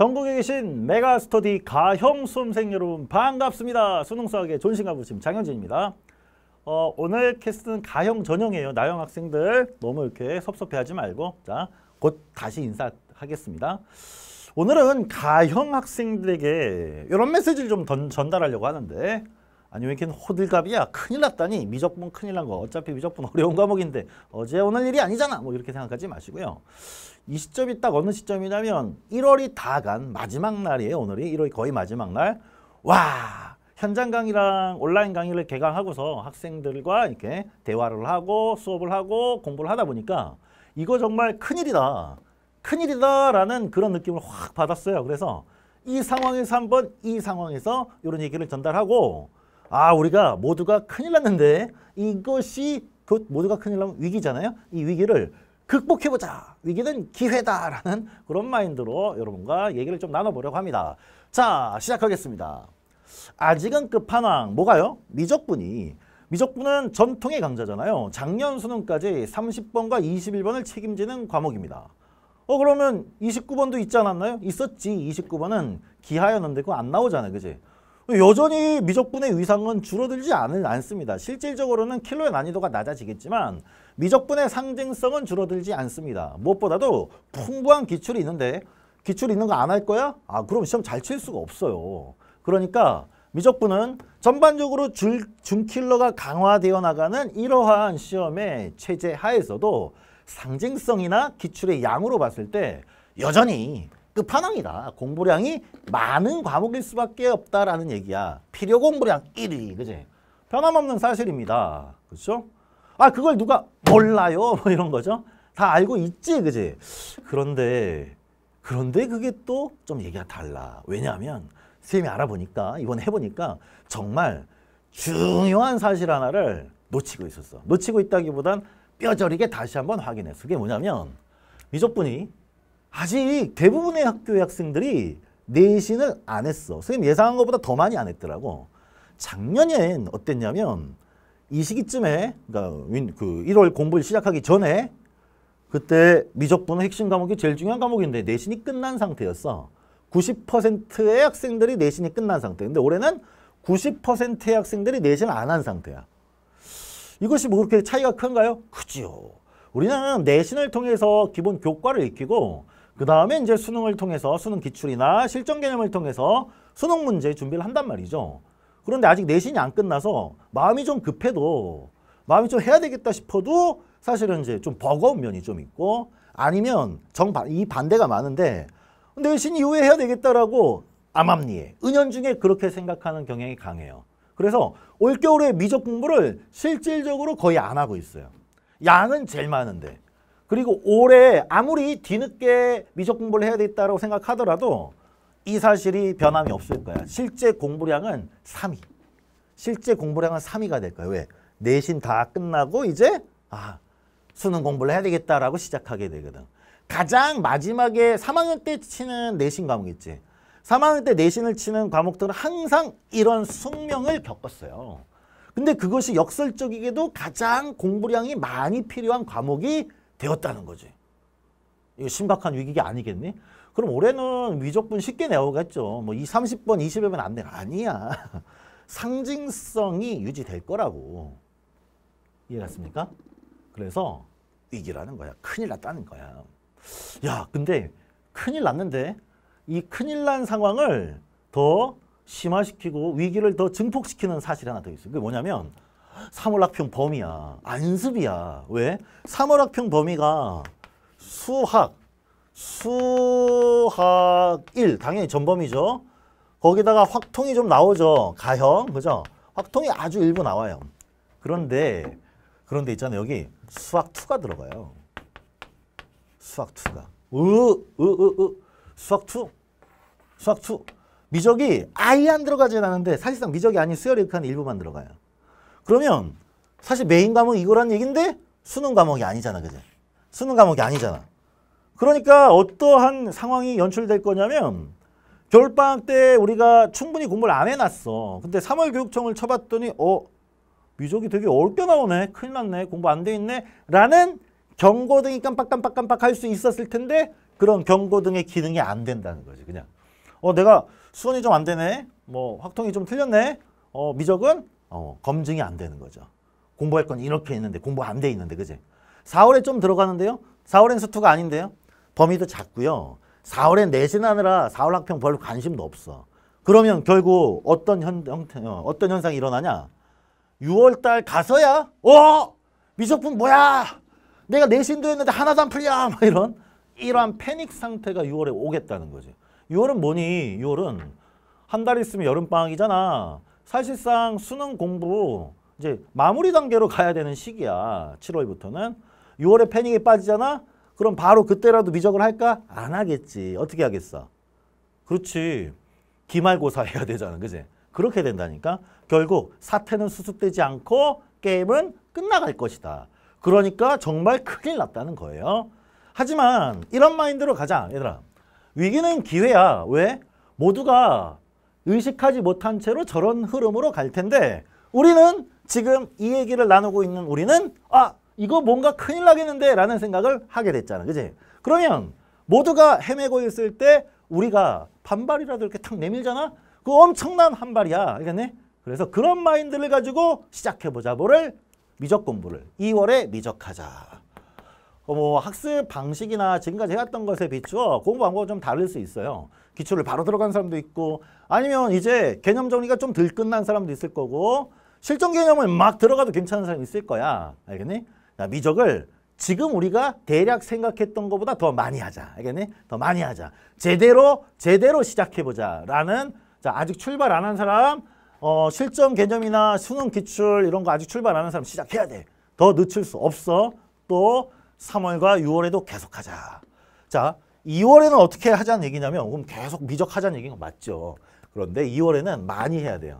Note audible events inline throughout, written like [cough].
전국에 계신 메가스터디 가형 수험생 여러분 반갑습니다. 수능수학의 존신가 부심 장현진입니다. 어, 오늘 캐스트는 가형 전형이에요. 나형 학생들 너무 이렇게 섭섭해하지 말고 자, 곧 다시 인사하겠습니다. 오늘은 가형 학생들에게 이런 메시지를 좀 던, 전달하려고 하는데 아니면 걔는 호들갑이야. 큰일 났다니. 미적분 큰일 난 거. 어차피 미적분 어려운 과목인데 어제 오늘 일이 아니잖아. 뭐 이렇게 생각하지 마시고요. 이 시점이 딱 어느 시점이냐면 1월이 다 간 마지막 날이에요. 오늘이 1월이 거의 마지막 날. 와 현장 강의랑 온라인 강의를 개강하고서 학생들과 이렇게 대화를 하고 수업을 하고 공부를 하다 보니까 이거 정말 큰일이다. 큰일이다라는 그런 느낌을 확 받았어요. 그래서 이 상황에서 한번 이 상황에서 이런 얘기를 전달하고 아 우리가 모두가 큰일 났는데 이것이 곧 모두가 큰일 나면 위기잖아요. 이 위기를 극복해보자. 위기는 기회다라는 그런 마인드로 여러분과 얘기를 좀 나눠보려고 합니다. 자 시작하겠습니다. 아직은 끝판왕 뭐가요? 미적분이 미적분은 전통의 강자잖아요. 작년 수능까지 30번과 21번을 책임지는 과목입니다. 어 그러면 29번도 있지 않았나요? 있었지 29번은 기하였는데 그거 안 나오잖아요. 그지? 여전히 미적분의 위상은 줄어들지 않습니다 실질적으로는 킬로의 난이도가 낮아지겠지만 미적분의 상징성은 줄어들지 않습니다. 무엇보다도 풍부한 기출이 있는데 기출 이 있는 거 안 할 거야? 아 그럼 시험 잘 칠 수가 없어요. 그러니까 미적분은 전반적으로 줄, 중킬러가 강화되어 나가는 이러한 시험의 체제 하에서도 상징성이나 기출의 양으로 봤을 때 여전히 끝판왕이다. 그 공부량이 많은 과목일 수밖에 없다라는 얘기야. 필요 공부량 1위, 그지? 변함없는 사실입니다. 그렇죠? 아, 그걸 누가 몰라요? [laughs] 뭐 이런 거죠. 다 알고 있지, 그지? 그런데, 그런데 그게 또 좀 얘기가 달라. 왜냐하면 선이 알아보니까, 이번에 해보니까 정말 중요한 사실 하나를 놓치고 있었어. 놓치고 있다기보단 뼈저리게 다시 한번 확인했어. 그게 뭐냐면 미적분이 아직 대부분의 학교의 학생들이 내신을 안 했어. 선생님 예상한 것보다 더 많이 안 했더라고. 작년엔 어땠냐면 이 시기쯤에 그러니까 그 1월 공부를 시작하기 전에 그때 미적분은 핵심 과목이 제일 중요한 과목인데 내신이 끝난 상태였어. 90%의 학생들이 내신이 끝난 상태. 근데 올해는 90%의 학생들이 내신을 안 한 상태야. 이것이 뭐 그렇게 차이가 큰가요? 크죠 우리는 내신을 통해서 기본 교과를 익히고 그 다음에 이제 수능을 통해서 수능 기출이나 실전 개념을 통해서 수능 문제 준비를 한단 말이죠. 그런데 아직 내신이 안 끝나서 마음이 좀 급해도 마음이 좀 해야 되겠다 싶어도 사실은 이제 좀 버거운 면이 좀 있고 아니면 정반 이 반대가 많은데 내신 이후에 해야 되겠다라고 암암리에 은연중에 그렇게 생각하는 경향이 강해요. 그래서 올겨울에 미적 공부를 실질적으로 거의 안 하고 있어요. 양은 제일 많은데 그리고 올해 아무리 뒤늦게 미적 공부를 해야 되겠다고 생각하더라도 이 사실이 변함이 없을 거야. 실제 공부량은 3위. 실제 공부량은 3위가 될 거야. 왜? 내신 다 끝나고 이제 아 수능 공부를 해야 되겠다라고 시작하게 되거든. 가장 마지막에 3학년 때 치는 내신 과목 있지. 3학년 때 내신을 치는 과목들은 항상 이런 숙명을 겪었어요. 근데 그것이 역설적이게도 가장 공부량이 많이 필요한 과목이 되었다는 거지. 이거 심각한 위기가 아니겠니? 그럼 올해는 위조분 쉽게 내오겠죠. 뭐 2, 30번, 20여번 안 돼. 아니야. [laughs] 상징성이 유지될 거라고. 이해갔습니까? 그래서 위기라는 거야. 큰일 났다는 거야. 야, 근데 큰일 났는데 이 큰일 난 상황을 더 심화시키고 위기를 더 증폭시키는 사실 하나 더 있어요. 그게 뭐냐면 사물학평 범위야. 안습이야. 왜? 3월학평 범위가 수학, 수학 1 당연히 전범위죠. 거기다가 확통이 좀 나오죠. 가형, 그죠? 확통이 아주 일부 나와요. 그런데 그런데 있잖아요. 여기 수학 2가 들어가요. 수학 2가. 으, 으, 으, 으. 수학 2. 수학 2. 미적이 아예 안 들어가진 않은데 사실상 미적이 아닌 수열 일칸 일부만 들어가요. 그러면 사실 메인 과목 이거란 얘긴데 수능 과목이 아니잖아. 그지? 수능 과목이 아니잖아. 그러니까 어떠한 상황이 연출될 거냐면 겨울방학 때 우리가 충분히 공부를 안 해놨어. 근데 3월 교육청을 쳐봤더니 어? 미적이 되게 어렵게 나오네. 큰일 났네. 공부 안 돼 있네. 라는 경고등이 깜빡깜빡깜빡 할 수 있었을 텐데 그런 경고등의 기능이 안 된다는 거지. 그냥 어 내가 수원이 좀 안 되네. 뭐 확통이 좀 틀렸네. 어 미적은 어, 검증이 안 되는 거죠. 공부할 건 이렇게 있는데 공부 안 돼 있는데 그지? 4월에 좀 들어가는데요. 4월엔 수투가 아닌데요. 범위도 작고요. 4월에 내신하느라 4월 학평 별로 관심도 없어. 그러면 결국 어떤 현, 형태, 어, 어떤 현상이 일어나냐? 6월 달 가서야 어 미적분 뭐야? 내가 내신도 했는데 하나도 안 풀려. [laughs] 막 이런 이러한 패닉 상태가 6월에 오겠다는 거지. 6월은 뭐니? 6월은 한 달 있으면 여름방학이잖아. 사실상 수능 공부 이제 마무리 단계로 가야 되는 시기야. 7월부터는. 6월에 패닉에 빠지잖아? 그럼 바로 그때라도 미적을 할까? 안 하겠지. 어떻게 하겠어? 그렇지. 기말고사 해야 되잖아. 그지? 그렇게 된다니까. 결국 사태는 수습되지 않고 게임은 끝나갈 것이다. 그러니까 정말 큰일 났다는 거예요. 하지만 이런 마인드로 가자. 얘들아. 위기는 기회야. 왜? 모두가 의식하지 못한 채로 저런 흐름으로 갈 텐데 우리는 지금 이 얘기를 나누고 있는 우리는 아 이거 뭔가 큰일 나겠는데 라는 생각을 하게 됐잖아. 그지 그러면 모두가 헤매고 있을 때 우리가 반발이라도 이렇게 탁 내밀잖아. 그 엄청난 한 발이야. 알겠네? 그래서 그런 마인드를 가지고 시작해보자. 뭐를? 미적 공부를. 2월에 미적하자. 어, 뭐 학습 방식이나 지금까지 해왔던 것에 비추어 공부 방법은 좀 다를 수 있어요. 기출을 바로 들어간 사람도 있고 아니면 이제 개념 정리가 좀 덜 끝난 사람도 있을 거고 실전 개념을 막 들어가도 괜찮은 사람이 있을 거야. 알겠니? 자, 미적을 지금 우리가 대략 생각했던 것보다 더 많이 하자. 알겠니? 더 많이 하자. 제대로 제대로 시작해보자. 라는 자 아직 출발 안 한 사람 어, 실전 개념이나 수능 기출 이런 거 아직 출발 안한 사람 시작해야 돼. 더 늦출 수 없어. 또 3월과 6월에도 계속하자. 자 2월에는 어떻게 하자는 얘기냐면 그럼 계속 미적하자는 얘기가 맞죠. 그런데 2월에는 많이 해야 돼요.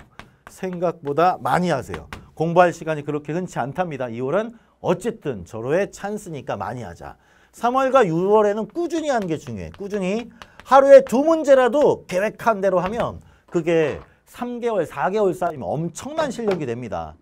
생각보다 많이 하세요. 공부할 시간이 그렇게 흔치 않답니다. 2월은 어쨌든 절호의 찬스니까 많이 하자. 3월과 6월에는 꾸준히 하는 게 중요해. 꾸준히 하루에 두 문제라도 계획한 대로 하면 그게 3개월, 4개월 쌓이면 엄청난 실력이 됩니다.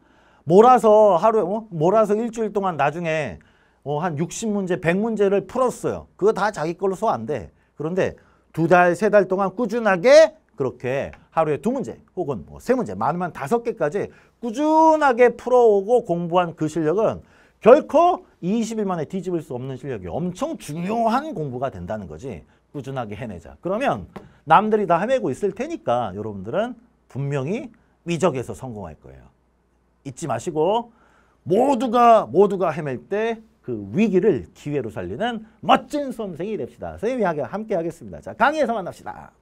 몰아서 하루에 어? 몰아서 일주일 동안 나중에 어, 한 60문제, 100문제를 풀었어요. 그거 다 자기 걸로 소안 돼. 그런데 두 달, 세 달 동안 꾸준하게 그렇게 하루에 두 문제 혹은 뭐세 문제, 많으면 다섯 개까지 꾸준하게 풀어오고 공부한 그 실력은 결코 20일 만에 뒤집을 수 없는 실력이 엄청 중요한 공부가 된다는 거지. 꾸준하게 해내자. 그러면 남들이 다 헤매고 있을 테니까 여러분들은 분명히 위적에서 성공할 거예요. 잊지 마시고 모두가 모두가 헤맬 때그 위기를 기회로 살리는 멋진 수험생이 됩시다. 선생님이 함께 하겠습니다. 자, 강의에서 만납시다.